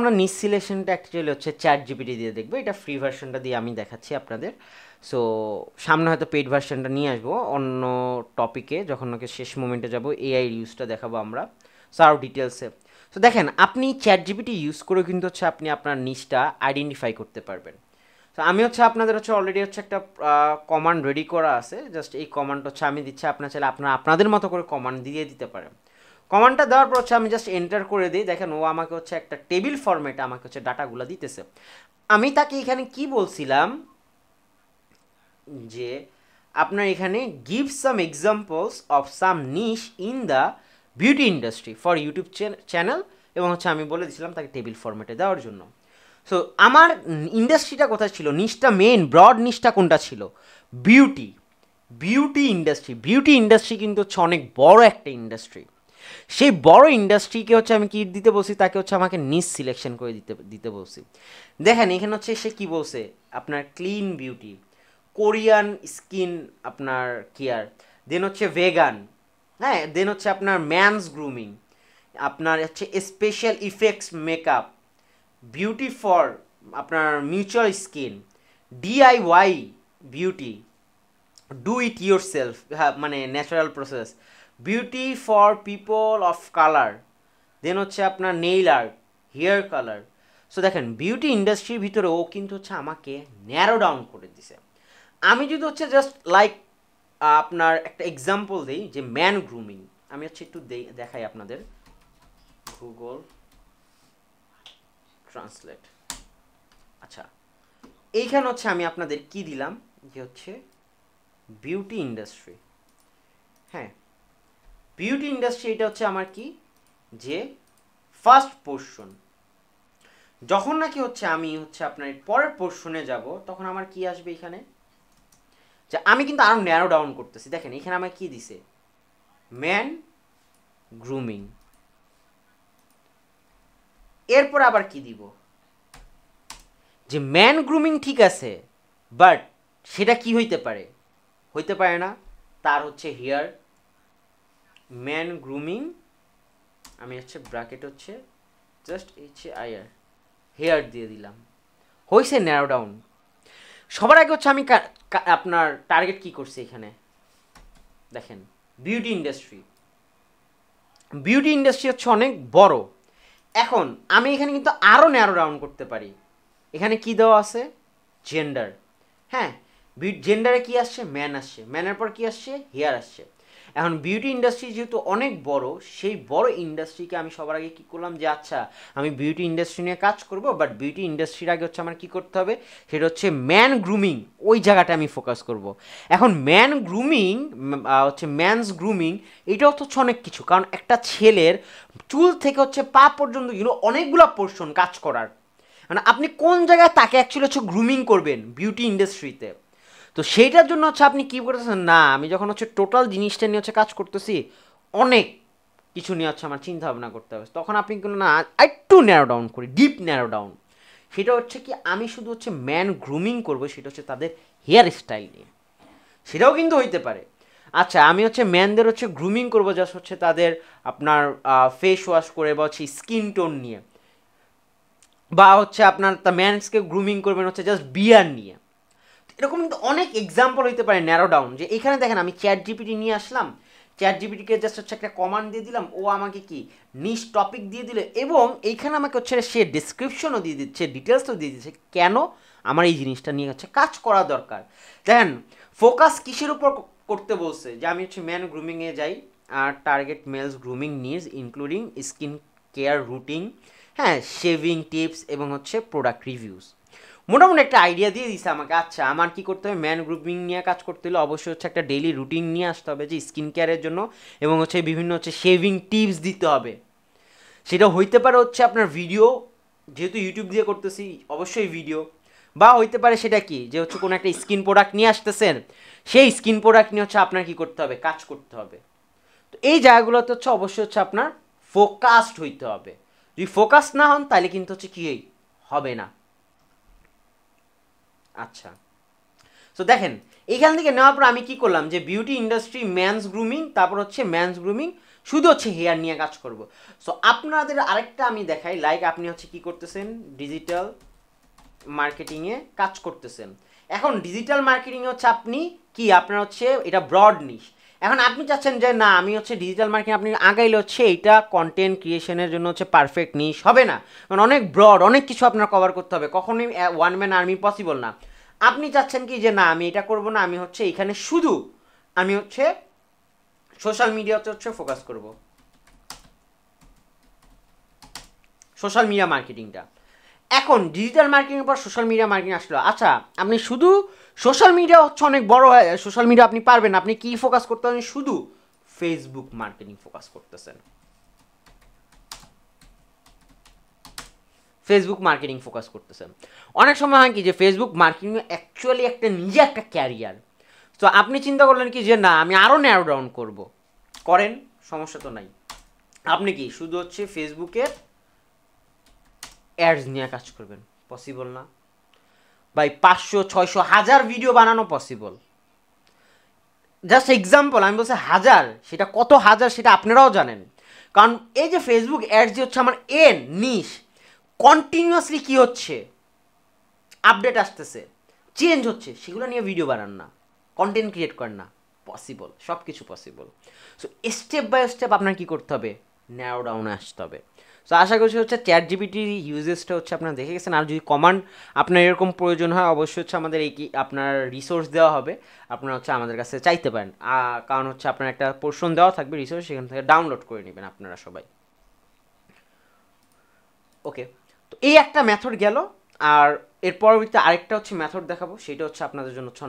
আমরা নিজ সিলেকশনটা অ্যাকচুয়ালি হচ্ছে চ্যাট জিপিটি দিয়ে দেখবো এটা ফ্রি ভার্সনটা দিয়ে আমি দেখাচ্ছি আপনাদের সো সামনে হয়তো পেইড ভার্সনটা নিয়ে আসবো অন্য টপিকে যখন ওকে শেষ মোমেন্টে যাবো এআই ইউজটা দেখাবো আমরা সো আরও ডিটেলসে সো দেখেন আপনি চ্যাট জিপিটি ইউজ করে কিন্তু হচ্ছে আপনি আপনার নিচটা আইডেন্টিফাই করতে পারবেন তো আমি হচ্ছে আপনাদের হচ্ছে অলরেডি হচ্ছে একটা কমান্ড রেডি করা আছে জাস্ট এই কমান্ড হচ্ছে আমি দিচ্ছি আপনার চাইলে আপনার আপনাদের মতো করে কমান্ড দিয়ে দিতে পারেন কমান্ডটা দেওয়ার পর হচ্ছে আমি জাস্ট এন্টার করে দিই দেখেন ও আমাকে হচ্ছে একটা টেবিল ফরম্যাটে আমাকে হচ্ছে ডাটাগুলো দিতেছে আমি তাকে এখানে কি বলছিলাম যে আপনার এখানে give some examples of some niche in the beauty industry for YouTube channel এবং হচ্ছে আমি বলে দিছিলাম তাকে টেবিল ফরম্যাটে দেওয়ার জন্য সো আমার ইন্ডাস্ট্রিটা কোথায় ছিল নিশটা মেন ব্রড নিশটা কোনটা ছিল beauty beauty industry beauty industry কিন্তু হচ্ছে অনেক বড় একটা ইন্ডাস্ট্রি সেই বড় ইন্ডাস্ট্রিকে হচ্ছে আমি কি দিতে বলছি তাকে হচ্ছে আমাকে নিজ সিলেকশন করে দিতে দিতে বলছি দেখেন এখানে হচ্ছে সে কি বলছে আপনার ক্লিন বিউটি কোরিয়ান স্কিন আপনার কেয়ার দেন হচ্ছে ভেগান হ্যাঁ দেন হচ্ছে আপনার ম্যানস গ্রুমিং আপনার হচ্ছে special effects makeup beauty for আপনার mutual skin DIY beauty do it yourself হ্যাঁ মানে natural process beauty for people of colour then হচ্ছে আপনার nail art hair colour so দেখেন বিউটি ইন্ডাস্ট্রির ভিতরে ও কিন্তু হচ্ছে আমাকে ন্যারো ডাউন করে দিছে আমি যদি হচ্ছে জাস্ট লাইক আপনার একটা এক্সাম্পল দিই যে ম্যান গ্রুমিং আমি হচ্ছে একটু দেখাই আপনাদের গুগল ট্রান্সলেট আচ্ছা এইখানে হচ্ছে আমি আপনাদের কি দিলাম যে হচ্ছে বিউটি ইন্ডাস্ট্রি হ্যাঁ বিউটি ইন্ডাস্ট্রি এটা হচ্ছে আমার কি যে ফার্স্ট পোর্শন যখন নাকি হচ্ছে আমি হচ্ছে আপনার পরের পোর্শনে যাব তখন আমার কি আসবে এখানে যে আমি কিন্তু আরও ন্যারো ডাউন করতেছি দেখেন এখানে আমার কি দিছে ম্যান গ্রুমিং এরপর আবার কি দিব যে ম্যান গ্রুমিং ঠিক আছে বাট সেটা কি হইতে পারে হইতে পারে না তার হচ্ছে হেয়ার ম্যান গ্রুমিং আমি হচ্ছে ব্র্যাকেট হচ্ছে জাস্ট হচ্ছে আয়ার হেয়ার দিয়ে দিলাম হয়েছে ন্যারো ডাউন সবার আগে হচ্ছে আমি আপনার টার্গেট কি করছি এখানে দেখেন বিউটি ইন্ডাস্ট্রি বিউটি ইন্ডাস্ট্রি হচ্ছে অনেক বড় এখন আমি এখানে কিন্তু আরও ন্যারো ডাউন করতে পারি এখানে কি দেওয়া আছে জেন্ডার হ্যাঁ জেন্ডারে কি আসছে ম্যান আসছে ম্যানের পর কি আসছে হেয়ার আসছে এখন বিউটি ইন্ডাস্ট্রি যেহেতু অনেক বড় সেই বড় ইন্ডাস্ট্রিকে আমি সবার আগে কী করলাম যে আচ্ছা আমি বিউটি ইন্ডাস্ট্রি নিয়ে কাজ করব বাট বিউটি ইন্ডাস্ট্রির আগে হচ্ছে আমার কী করতে হবে সেটা হচ্ছে ম্যান গ্রুমিং ওই জায়গাটা আমি ফোকাস করব এখন ম্যান গ্রুমিং হচ্ছে ম্যানস গ্রুমিং এটাও তো হচ্ছে অনেক কিছু কারণ একটা ছেলের চুল থেকে হচ্ছে পা পর্যন্ত ইউনো অনেকগুলো পোর্শন কাজ করার মানে আপনি কোন জায়গায় তাকে অ্যাকচুয়ালি হচ্ছে গ্রুমিং করবেন বিউটি ইন্ডাস্ট্রিতে তো সেইটার জন্য হচ্ছে আপনি কী করতেছেন না আমি যখন হচ্ছে টোটাল জিনিসটা নিয়ে হচ্ছে কাজ করতেছি অনেক কিছু নিয়ে হচ্ছে আমার চিন্তা ভাবনা করতে হবে তখন আপনি কিন্তু না একটু ন্যারো ডাউন করি ডিপ ন্যারো ডাউন সেটা হচ্ছে কি আমি শুধু হচ্ছে ম্যান গ্রুমিং করব সেটা হচ্ছে তাদের হেয়ার স্টাইল নিয়ে সেটাও কিন্তু হইতে পারে আচ্ছা আমি হচ্ছে ম্যানদের হচ্ছে গ্রুমিং করবো জাস্ট হচ্ছে তাদের আপনার ফেস ওয়াশ করে বা হচ্ছে স্কিন টোন নিয়ে বা হচ্ছে আপনার তা ম্যানসকে গ্রুমিং করবেন হচ্ছে জাস্ট বিয়ার নিয়ে এরকম কিন্তু অনেক এক্সাম্পল হইতে পারে ন্যারো ডাউন যে এখানে দেখেন আমি চ্যাট জিপিটি নিয়ে আসলাম চ্যাট জিপিটিকে জাস্ট হচ্ছে একটা কমান্ড দিয়ে দিলাম ও আমাকে কি নিস টপিক দিয়ে দিল এবং এইখানে আমাকে হচ্ছে সে ডিসক্রিপশনও দিয়ে দিচ্ছে ডিটেলসও দিয়ে দিচ্ছে কেন আমার এই জিনিসটা নিয়ে হচ্ছে কাজ করা দরকার দেখেন ফোকাস কিসের উপর করতে বলছে যে আমি হচ্ছে ম্যান গ্রুমিংয়ে যাই আর target males grooming needs including skin care routine হ্যাঁ শেভিং টিপস এবং হচ্ছে প্রোডাক্ট রিভিউস মোটামুটি একটা আইডিয়া দিয়ে দিছে আমাকে আচ্ছা আমার কি করতে হবে ম্যান গ্রুপিং নিয়ে কাজ করতে হলে অবশ্যই হচ্ছে একটা ডেইলি রুটিন নিয়ে আসতে হবে যে স্কিন কেয়ারের জন্য এবং হচ্ছে বিভিন্ন হচ্ছে শেভিং টিপস দিতে হবে সেটা হইতে পারে হচ্ছে আপনার ভিডিও যেহেতু ইউটিউব দিয়ে করতেছি অবশ্যই ভিডিও বা হইতে পারে সেটা কি যে হচ্ছে কোনো একটা স্কিন প্রোডাক্ট নিয়ে আসতেছেন সেই স্কিন প্রোডাক্ট নিয়ে হচ্ছে আপনার কি করতে হবে কাজ করতে হবে তো এই জায়গাগুলোতে হচ্ছে অবশ্যই হচ্ছে আপনার ফোকাসড হইতে হবে যদি ফোকাস না হন তাহলে কিন্তু হচ্ছে কি হবে না আচ্ছা সো দেখেন এইখান থেকে নেওয়ার পর আমি কি করলাম যে বিউটি ইন্ডাস্ট্রি ম্যানস গ্রুমিং তারপর হচ্ছে ম্যানস গ্রুমিং শুধু হচ্ছে হেয়ার নিয়ে কাজ করব সো আপনাদের আরেকটা আমি দেখাই লাইক আপনি হচ্ছে কি করতেছেন ডিজিটাল মার্কেটিংয়ে কাজ করতেছেন এখন ডিজিটাল মার্কেটিং হচ্ছে আপনি কি আপনার হচ্ছে এটা ব্রড নিশ এখন আপনি চাচ্ছেন যে না আমি হচ্ছে ডিজিটাল মার্কেটিং আপনি আগাইলে হচ্ছে এইটা কন্টেন্ট ক্রিয়েশনের জন্য হচ্ছে পারফেক্ট নিশ হবে না কারণ অনেক ব্রড অনেক কিছু আপনার কভার করতে হবে কখনোই ওয়ান ম্যান আর্মি পসিবল না আপনি চাচ্ছেন কি যে না আমি এটা করব না আমি হচ্ছে এখানে শুধু আমি হচ্ছে সোশ্যাল মিডিয়াতে হচ্ছে ফোকাস করব সোশ্যাল মিডিয়া মার্কেটিংটা এখন ডিজিটাল মার্কেটিংয়ের পর সোশ্যাল মিডিয়া মার্কেটিং আসলো আচ্ছা আপনি শুধু সোশ্যাল মিডিয়া হচ্ছে অনেক বড় সোশ্যাল মিডিয়া আপনি পারবেন আপনি কি ফোকাস করতে পারেন শুধু ফেসবুক মার্কেটিং ফোকাস করতেছেন ফেসবুক মার্কেটিং ফোকাস করতেছেন অনেক সময় হয় কি যে ফেসবুক মার্কেটিং অ্যাকচুয়ালি একটা নিজে একটা ক্যারিয়ার তো আপনি চিন্তা করলেন কি যে না আমি আরও ন্যারো ডাউন করব করেন সমস্যা তো নাই আপনি কি শুধু হচ্ছে ফেসবুকের অ্যাডস নিয়ে কাজ করবেন পসিবল না ভাই পাঁচশো ছয়শো হাজার ভিডিও বানানো পসিবল জাস্ট এক্সাম্পল আমি বলছি হাজার সেটা কত হাজার সেটা আপনারাও জানেন কারণ এই যে ফেসবুক অ্যাডস যে হচ্ছে আমার এন নিস কন্টিনিউয়াসলি কি হচ্ছে আপডেট আসতেছে চেঞ্জ হচ্ছে সেগুলো নিয়ে ভিডিও বানান না কন্টেন্ট ক্রিয়েট করেন না পসিবল সব কিছু possible so step by step আপনার কী করতে হবে ন্যারো ডাউনে আসতে হবে সো আশা করছি হচ্ছে চ্যাট জিবিটির ইউজেসটা হচ্ছে আপনারা দেখে গেছেন আর যদি কমান্ড আপনার এরকম প্রয়োজন হয় অবশ্যই হচ্ছে আমাদের এই কি আপনার রিসোর্স দেওয়া হবে আপনারা হচ্ছে আমাদের কাছে চাইতে পারেন কারণ হচ্ছে আপনার একটা পোর্শন দেওয়া থাকবে রিসোর্স সেখান থেকে ডাউনলোড করে নেবেন আপনারা সবাই ওকে তো এই একটা মেথড গেল আর এর পরবর্তীতে আরেকটা হচ্ছে মেথড দেখাবো সেটা হচ্ছে আপনাদের জন্য হচ্ছে